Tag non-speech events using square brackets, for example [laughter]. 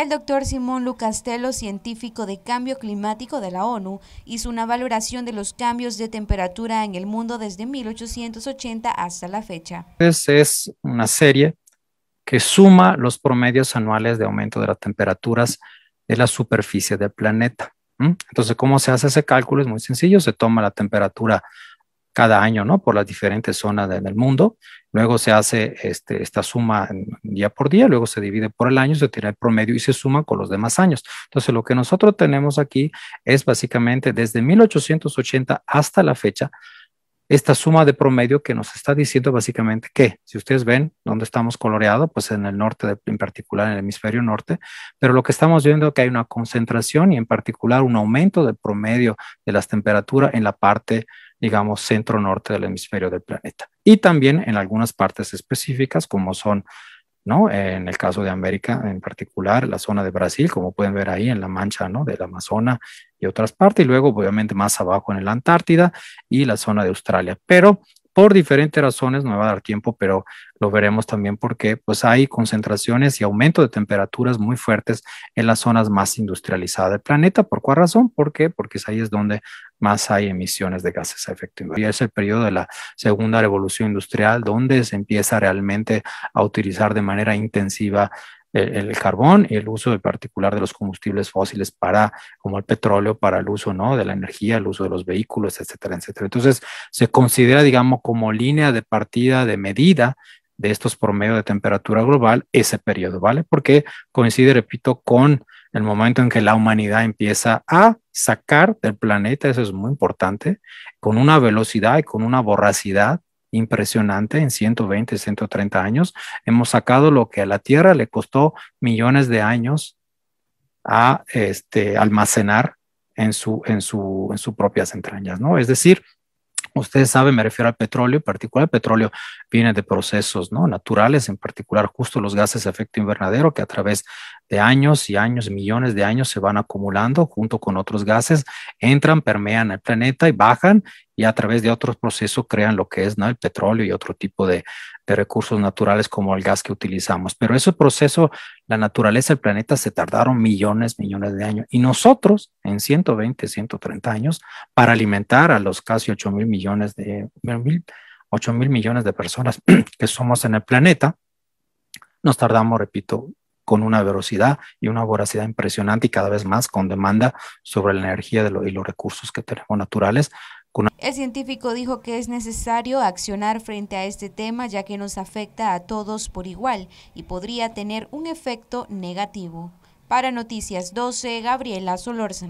El doctor Simón Lucastello, científico de cambio climático de la ONU, hizo una valoración de los cambios de temperatura en el mundo desde 1880 hasta la fecha. Pues es una serie que suma los promedios anuales de aumento de las temperaturas de la superficie del planeta. Entonces, ¿cómo se hace ese cálculo? Es muy sencillo, se toma la temperatura cada año, ¿no? Por las diferentes zonas del mundo. Luego se hace este, esta suma día por día, luego se divide por el año, se tira el promedio y se suma con los demás años. Entonces, lo que nosotros tenemos aquí es básicamente desde 1880 hasta la fecha, esta suma de promedio que nos está diciendo básicamente que, si ustedes ven dónde estamos coloreados, pues en el norte, en particular en el hemisferio norte, pero lo que estamos viendo es que hay una concentración y en particular un aumento del promedio de las temperaturas en la parte digamos, centro-norte del hemisferio del planeta. Y también en algunas partes específicas, como son, ¿no? En el caso de América en particular, la zona de Brasil, como pueden ver ahí en la mancha, ¿no? Del Amazonas y otras partes, y luego, obviamente, más abajo en la Antártida y la zona de Australia. Pero por diferentes razones, no me va a dar tiempo, pero lo veremos también porque pues hay concentraciones y aumento de temperaturas muy fuertes en las zonas más industrializadas del planeta. ¿Por cuál razón? ¿Por qué? Porque ahí es donde más hay emisiones de gases a efecto invernadero. Y es el periodo de la segunda revolución industrial donde se empieza realmente a utilizar de manera intensiva el, carbón y el uso en particular de los combustibles fósiles para, como el petróleo, para el uso ¿no? de la energía, el uso de los vehículos, etcétera, etcétera. Entonces, se considera, digamos, como línea de partida de medida de estos promedios de temperatura global ese periodo, ¿vale? Porque coincide, repito, con el momento en que la humanidad empieza a sacar del planeta, eso es muy importante, con una velocidad y con una voracidad impresionante en 120, 130 años. Hemos sacado lo que a la Tierra le costó millones de años a este, almacenar en su, en, su, en sus propias entrañas, ¿no? Es decir, Ustedes saben, me refiero al petróleo, en particular el petróleo viene de procesos ¿no? naturales, en particular justo los gases de efecto invernadero que a través de años y años, millones de años se van acumulando junto con otros gases, entran, permean el planeta y bajan y a través de otros procesos crean lo que es el petróleo y otro tipo de, de recursos naturales como el gas que utilizamos. Pero ese proceso la naturaleza del planeta se tardaron millones, millones de años. Y nosotros, en 120, 130 años, para alimentar a los casi 8 mil millones de, 8 mil millones de personas [clears throat] que somos en el planeta, nos tardamos, repito, con una velocidad y una voracidad impresionante y cada vez más con demanda sobre la energía y los recursos que tenemos naturales, el científico dijo que es necesario accionar frente a este tema ya que nos afecta a todos por igual y podría tener un efecto negativo. Para Noticias 12, Gabriela Solórzano.